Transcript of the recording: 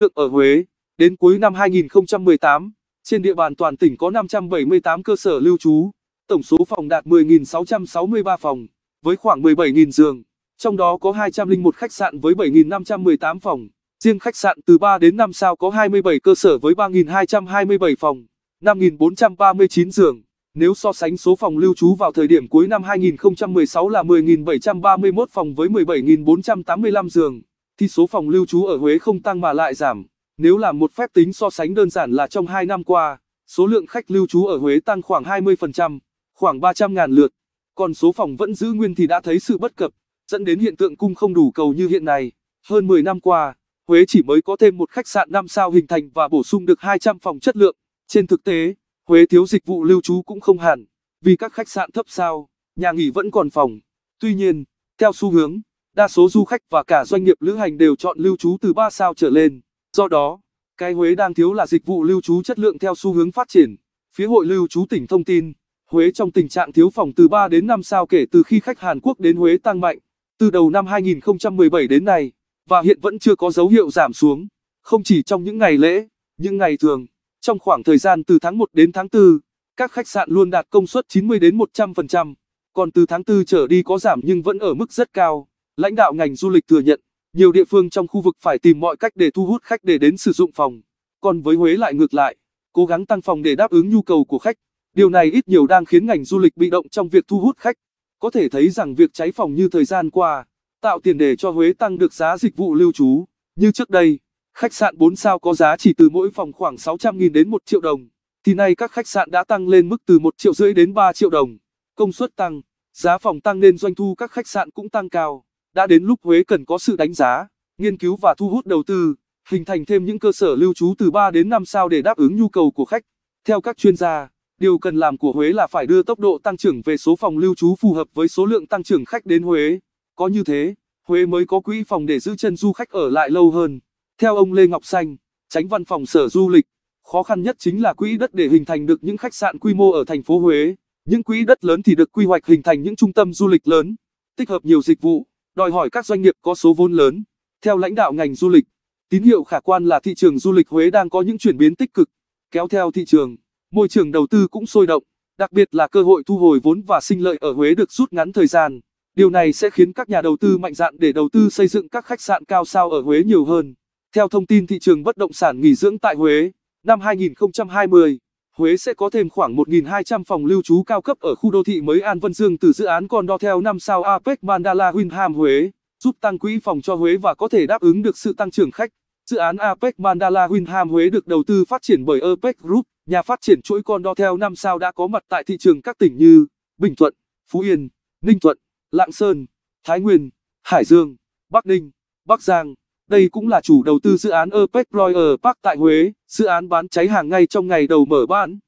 tượng ở Huế. Đến cuối năm 2018, trên địa bàn toàn tỉnh có 578 cơ sở lưu trú, tổng số phòng đạt 10.663 phòng, với khoảng 17.000 giường, trong đó có 201 khách sạn với 7.518 phòng, riêng khách sạn từ 3 đến 5 sao có 27 cơ sở với 3.227 phòng, 5.439 giường. Nếu so sánh số phòng lưu trú vào thời điểm cuối năm 2016 là 10.731 phòng với 17.485 giường, thì số phòng lưu trú ở Huế không tăng mà lại giảm. Nếu làm một phép tính so sánh đơn giản là trong 2 năm qua, số lượng khách lưu trú ở Huế tăng khoảng 20%, khoảng 300.000 lượt. Còn số phòng vẫn giữ nguyên thì đã thấy sự bất cập, dẫn đến hiện tượng cung không đủ cầu như hiện nay. Hơn 10 năm qua, Huế chỉ mới có thêm một khách sạn 5 sao hình thành và bổ sung được 200 phòng chất lượng. Trên thực tế, Huế thiếu dịch vụ lưu trú cũng không hẳn, vì các khách sạn thấp sao, nhà nghỉ vẫn còn phòng. Tuy nhiên, theo xu hướng đa số du khách và cả doanh nghiệp lữ hành đều chọn lưu trú từ 3 sao trở lên. Do đó, cái Huế đang thiếu là dịch vụ lưu trú chất lượng theo xu hướng phát triển. Phía hội lưu trú tỉnh thông tin, Huế trong tình trạng thiếu phòng từ 3 đến 5 sao kể từ khi khách Hàn Quốc đến Huế tăng mạnh từ đầu năm 2017 đến nay và hiện vẫn chưa có dấu hiệu giảm xuống. Không chỉ trong những ngày lễ, những ngày thường, trong khoảng thời gian từ tháng 1 đến tháng 4, các khách sạn luôn đạt công suất 90 đến 100%, còn từ tháng 4 trở đi có giảm nhưng vẫn ở mức rất cao lãnh đạo ngành du lịch thừa nhận, nhiều địa phương trong khu vực phải tìm mọi cách để thu hút khách để đến sử dụng phòng. Còn với Huế lại ngược lại, cố gắng tăng phòng để đáp ứng nhu cầu của khách. Điều này ít nhiều đang khiến ngành du lịch bị động trong việc thu hút khách. Có thể thấy rằng việc cháy phòng như thời gian qua, tạo tiền đề cho Huế tăng được giá dịch vụ lưu trú. Như trước đây, khách sạn 4 sao có giá chỉ từ mỗi phòng khoảng 600.000 đến 1 triệu đồng, thì nay các khách sạn đã tăng lên mức từ 1 triệu rưỡi đến 3 triệu đồng. Công suất tăng, giá phòng tăng nên doanh thu các khách sạn cũng tăng cao đã đến lúc Huế cần có sự đánh giá, nghiên cứu và thu hút đầu tư, hình thành thêm những cơ sở lưu trú từ 3 đến 5 sao để đáp ứng nhu cầu của khách. Theo các chuyên gia, điều cần làm của Huế là phải đưa tốc độ tăng trưởng về số phòng lưu trú phù hợp với số lượng tăng trưởng khách đến Huế. Có như thế, Huế mới có quỹ phòng để giữ chân du khách ở lại lâu hơn. Theo ông Lê Ngọc Xanh, tránh văn phòng Sở Du lịch, khó khăn nhất chính là quỹ đất để hình thành được những khách sạn quy mô ở thành phố Huế. Những quỹ đất lớn thì được quy hoạch hình thành những trung tâm du lịch lớn, tích hợp nhiều dịch vụ đòi hỏi các doanh nghiệp có số vốn lớn. Theo lãnh đạo ngành du lịch, tín hiệu khả quan là thị trường du lịch Huế đang có những chuyển biến tích cực, kéo theo thị trường, môi trường đầu tư cũng sôi động, đặc biệt là cơ hội thu hồi vốn và sinh lợi ở Huế được rút ngắn thời gian. Điều này sẽ khiến các nhà đầu tư mạnh dạn để đầu tư xây dựng các khách sạn cao sao ở Huế nhiều hơn. Theo thông tin thị trường bất động sản nghỉ dưỡng tại Huế, năm 2020 Huế sẽ có thêm khoảng 1.200 phòng lưu trú cao cấp ở khu đô thị mới An Vân Dương từ dự án Condotel 5 sao Apex Mandala Windham Huế, giúp tăng quỹ phòng cho Huế và có thể đáp ứng được sự tăng trưởng khách. Dự án Apex Mandala Windham Huế được đầu tư phát triển bởi Apex Group, nhà phát triển chuỗi Condotel 5 sao đã có mặt tại thị trường các tỉnh như Bình Thuận, Phú Yên, Ninh Thuận, Lạng Sơn, Thái Nguyên, Hải Dương, Bắc Ninh, Bắc Giang. Đây cũng là chủ đầu tư dự án Apex Royal Park tại Huế, dự án bán cháy hàng ngay trong ngày đầu mở bán.